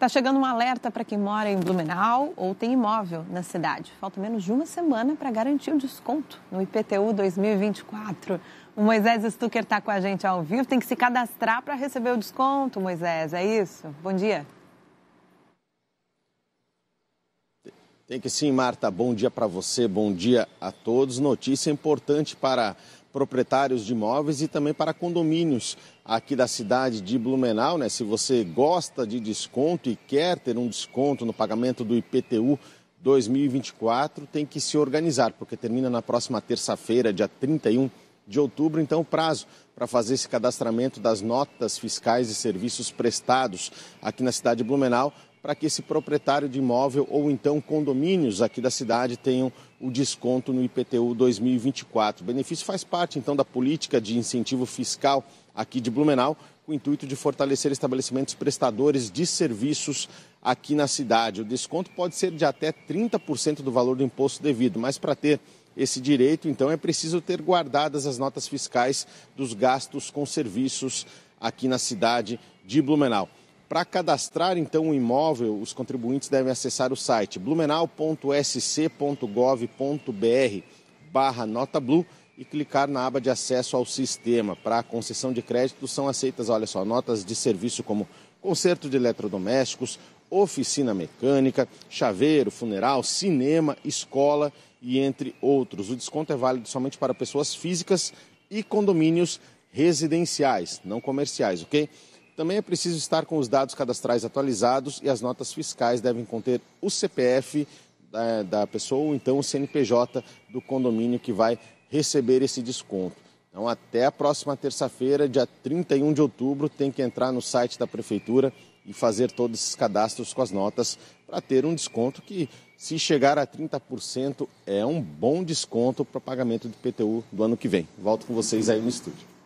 Está chegando um alerta para quem mora em Blumenau ou tem imóvel na cidade. Falta menos de uma semana para garantir o desconto no IPTU 2024. O Moisés Stucker está com a gente ao vivo. Tem que se cadastrar para receber o desconto, Moisés. É isso? Bom dia. Tem que sim, Marta. Bom dia para você, bom dia a todos. Notícia importante para proprietários de imóveis e também para condomínios aqui da cidade de Blumenau. Né? Se você gosta de desconto e quer ter um desconto no pagamento do IPTU 2024, tem que se organizar, porque termina na próxima terça-feira, dia 31 de outubro. Então, o prazo para fazer esse cadastramento das notas fiscais e serviços prestados aqui na cidade de Blumenau para que esse proprietário de imóvel ou então condomínios aqui da cidade tenham o desconto no IPTU 2024. O benefício faz parte então da política de incentivo fiscal aqui de Blumenau, com o intuito de fortalecer estabelecimentos prestadores de serviços aqui na cidade. O desconto pode ser de até 30% do valor do imposto devido, mas para ter esse direito, então é preciso ter guardadas as notas fiscais dos gastos com serviços aqui na cidade de Blumenau. Para cadastrar então o imóvel, os contribuintes devem acessar o site blumenau.sc.gov.br barra nota blue e clicar na aba de acesso ao sistema. Para a concessão de crédito são aceitas, olha só, notas de serviço como conserto de eletrodomésticos, oficina mecânica, chaveiro, funeral, cinema, escola e entre outros. O desconto é válido somente para pessoas físicas e condomínios residenciais, não comerciais, ok? Também é preciso estar com os dados cadastrais atualizados e as notas fiscais devem conter o CPF da, é, da pessoa ou então o CNPJ do condomínio que vai receber esse desconto. Então, até a próxima terça-feira, dia 31 de outubro, tem que entrar no site da Prefeitura e fazer todos esses cadastros com as notas para ter um desconto que, se chegar a 30%, é um bom desconto para o pagamento do PTU do ano que vem. Volto com vocês aí no estúdio.